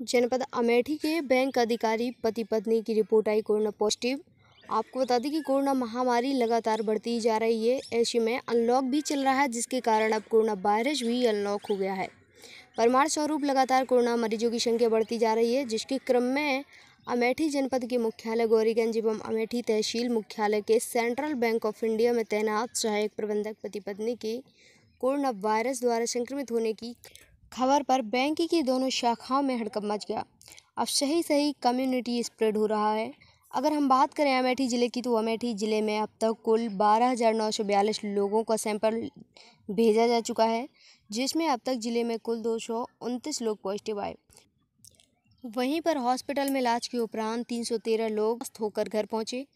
जनपद अमेठी के बैंक अधिकारी पति पत्नी की रिपोर्ट आई कोरोना पॉजिटिव आपको बता दें कि कोरोना महामारी लगातार बढ़ती जा रही है ऐसे में अनलॉक भी चल रहा है जिसके कारण अब कोरोना वायरस भी अनलॉक हो गया है परमाणु स्वरूप लगातार कोरोना मरीजों की संख्या बढ़ती जा रही है जिसके क्रम में अमेठी जनपद के मुख्यालय गौरीगंज एवं अमेठी तहसील मुख्यालय के सेंट्रल बैंक ऑफ इंडिया में तैनात सहायक प्रबंधक पति पत्नी की कोरोना वायरस द्वारा संक्रमित होने की खबर पर बैंक की दोनों शाखाओं में हड़कंप मच गया अब सही सही कम्युनिटी स्प्रेड हो रहा है अगर हम बात करें अमेठी ज़िले की तो अमेठी ज़िले में अब तक कुल बारह हज़ार नौ सौ बयालीस लोगों का सैंपल भेजा जा चुका है जिसमें अब तक ज़िले में कुल दो सौ उनतीस लोग पॉजिटिव आए वहीं पर हॉस्पिटल में इलाज के उपरांत तीन सौ तेरह लोग स्वस्थ होकर घर पहुंचे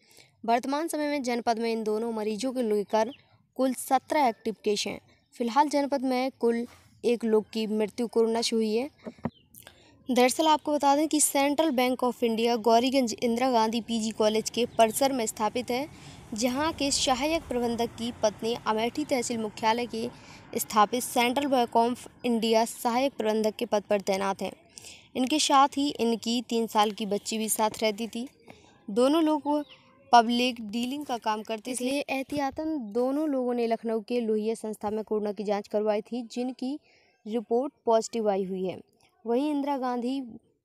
वर्तमान समय में जनपद में इन दोनों मरीजों को लेकर कुल सत्रह एक्टिव केस हैं फिलहाल जनपद में कुल एक लोग की मृत्यु कोरोना से हुई है दरअसल आपको बता दें कि Central Bank of India Gauriganj Indira Gandhi PG college के परिसर में स्थापित है जहां के सहायक प्रबंधक की पत्नी अमेठी तहसील मुख्यालय के स्थापित सेंट्रल बैंक ऑफ इंडिया सहायक प्रबंधक के पद पर तैनात हैं इनके साथ ही इनकी तीन साल की बच्ची भी साथ रहती थी दोनों लोग पब्लिक डीलिंग का काम करते इसलिए एहतियातन दोनों लोगों ने लखनऊ के लोहिया संस्था में कोरोना की जांच करवाई थी जिनकी रिपोर्ट पॉजिटिव आई हुई है वहीं Indira Gandhi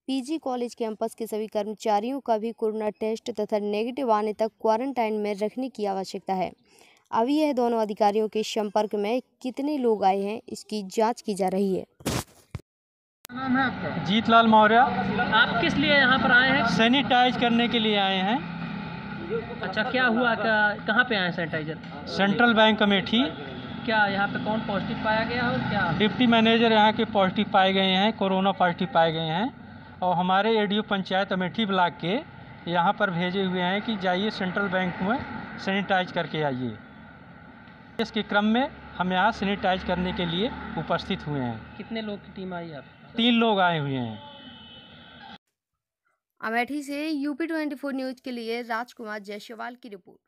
PG college campus के सभी कर्मचारियों का भी कोरोना टेस्ट तथा नेगेटिव आने तक क्वारंटाइन में रखने की आवश्यकता है अभी यह दोनों अधिकारियों के संपर्क में कितने लोग आए हैं इसकी जांच की जा रही है नाम है आपका जीतलाल मौर्य आप किस लिए यहाँ पर आए हैं सैनिटाइज करने के लिए आए हैं अच्छा क्या हुआ कहाँ पे आए सैनिटाइजर सेंट्रल बैंक कमेटी क्या यहाँ पे कौन पॉजिटिव पाया गया है और क्या डिप्टी मैनेजर यहाँ के पॉजिटिव पाए गए हैं कोरोना पॉजिटिव पाए गए हैं और हमारे ए पंचायत अमेठी ब्लॉक के यहाँ पर भेजे हुए हैं कि जाइए सेंट्रल बैंक में सैनिटाइज करके आइए इसके क्रम में हम यहाँ सैनिटाइज करने के लिए उपस्थित हुए हैं कितने लोग की टीम आई आप तीन लोग आए हुए हैं अमेठी से यूपी ट्वेंटी फोर न्यूज के लिए राजकुमार जयसवाल की रिपोर्ट